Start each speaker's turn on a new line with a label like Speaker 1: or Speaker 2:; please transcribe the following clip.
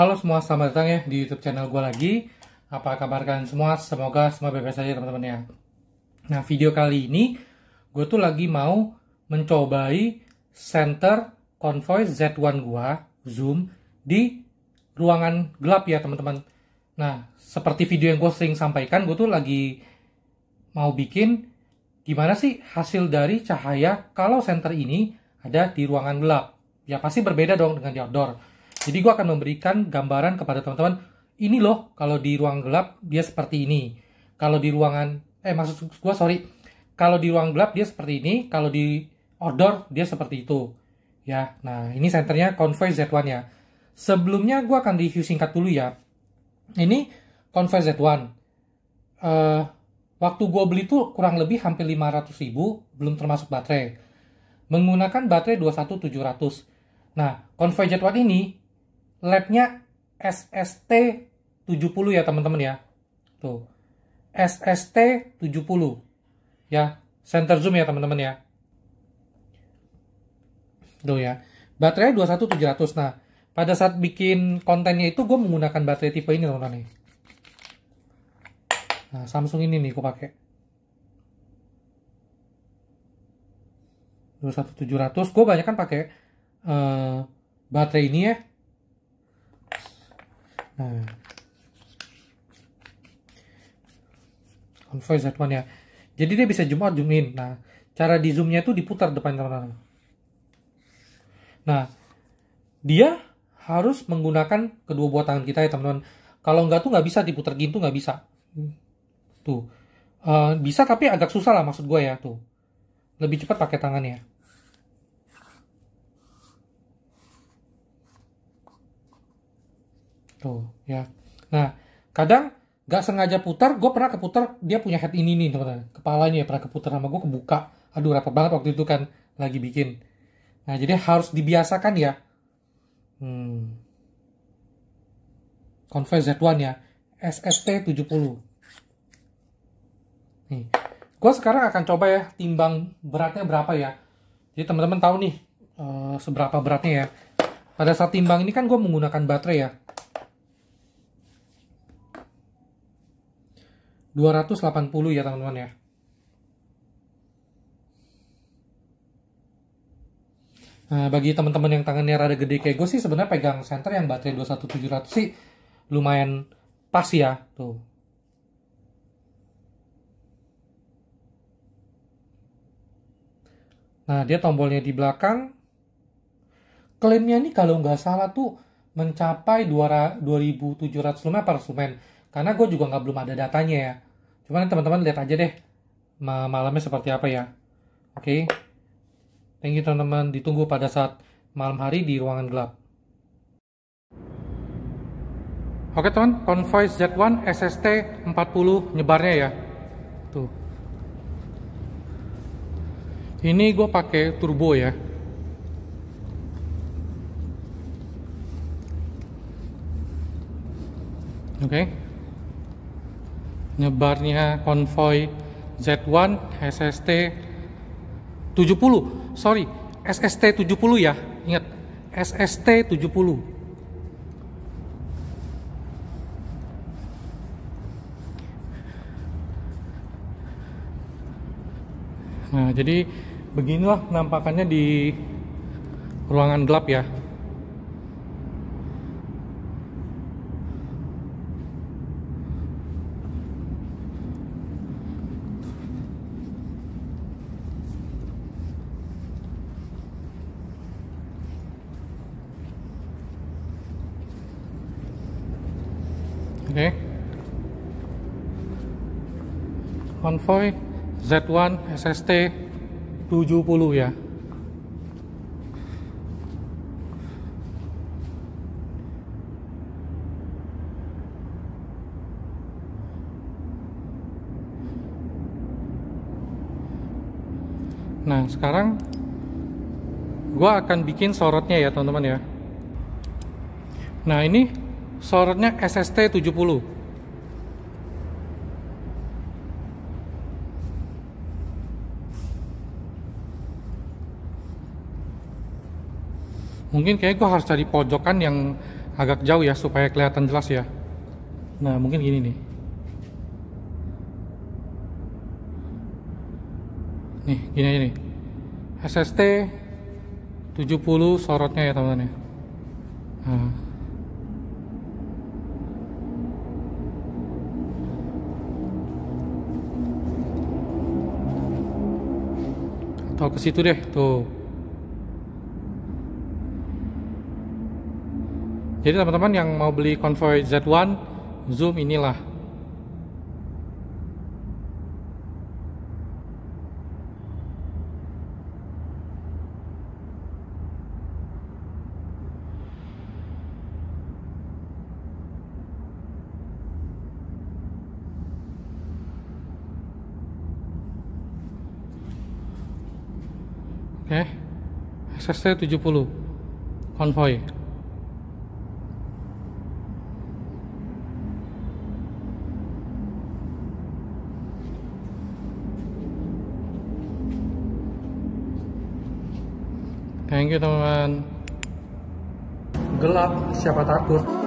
Speaker 1: Halo semua, selamat datang ya di YouTube channel gue lagi. Apa kabar kalian semua? Semoga semua bebas saja teman-teman ya. Nah, video kali ini gue tuh lagi mau mencobai center convoy Z1 gue, zoom, di ruangan gelap ya teman-teman. Nah, seperti video yang gue sering sampaikan, gue tuh lagi mau bikin gimana sih hasil dari cahaya kalau center ini ada di ruangan gelap. Ya pasti berbeda dong dengan di outdoor jadi gue akan memberikan gambaran kepada teman-teman, ini loh kalau di ruang gelap dia seperti ini. Kalau di ruangan, eh maksud gue sorry, kalau di ruang gelap dia seperti ini, kalau di outdoor dia seperti itu. Ya, nah ini senternya Convoy Z1 ya. Sebelumnya gue akan review singkat dulu ya. Ini Convoy Z1. Uh, eh, waktu gue beli tuh kurang lebih hampir 500 ribu, belum termasuk baterai. Menggunakan baterai 21700. Nah, Convoy Z1 ini LED-nya SST 70 ya teman-teman ya. Tuh. SST 70. Ya, center zoom ya teman-teman ya. Tuh ya. Baterainya 21700. Nah, pada saat bikin kontennya itu gue menggunakan baterai tipe ini teman-teman nih. Nah, Samsung ini nih gue pakai. 21700 gue banyak kan pakai uh, baterai ini ya Nah. Convoy Z1 ya. Jadi dia bisa zoom out, zoom in. Nah, cara di zoomnya itu diputar depan teman-teman. Nah, dia harus menggunakan kedua buah tangan kita ya teman-teman. Kalau nggak tuh nggak bisa diputar gini gitu, nggak bisa. Tuh, uh, bisa tapi agak susah lah maksud gue ya tuh. Lebih cepat pakai tangannya. tuh ya nah kadang gak sengaja putar gue pernah keputar dia punya head ini nih teman teman kepalanya ya pernah keputar sama gue kebuka aduh repot banget waktu itu kan lagi bikin nah jadi harus dibiasakan ya hmm. Confess Z1 ya SST 70 nih gue sekarang akan coba ya timbang beratnya berapa ya jadi teman-teman tahu nih uh, seberapa beratnya ya pada saat timbang ini kan gue menggunakan baterai ya 280 ya teman-teman ya. Nah, bagi teman-teman yang tangannya rada gede kayak gue sih sebenarnya pegang center yang baterai 21700 sih lumayan pas ya tuh. Nah dia tombolnya di belakang. Klaimnya ini kalau nggak salah tuh mencapai 2700 lumen per lumen karena gue juga nggak belum ada datanya ya. Cuman teman-teman lihat aja deh malamnya seperti apa ya. Oke. Okay. Thank you teman-teman. Ditunggu pada saat malam hari di ruangan gelap. Oke okay, teman, konvoy Z1 SST 40 nyebarnya ya. Tuh. Ini gue pakai turbo ya. Oke. Okay nyebarnya konvoy Z1 SST 70 sorry SST 70 ya ingat SST 70 nah jadi beginilah penampakannya di ruangan gelap ya Oke. okay. Convoy Z1 SST 70 ya Nah sekarang gue akan bikin sorotnya ya teman-teman ya. Nah ini sorotnya SST 70 mungkin kayaknya gue harus cari pojokan yang agak jauh ya supaya kelihatan jelas ya nah mungkin gini nih nih gini aja nih SST 70 sorotnya ya teman-teman ya nah. atau ke situ deh tuh jadi teman-teman yang mau beli konvoy Z1 zoom inilah ya SST 70 konvoy Thank you teman-teman Gelap siapa takut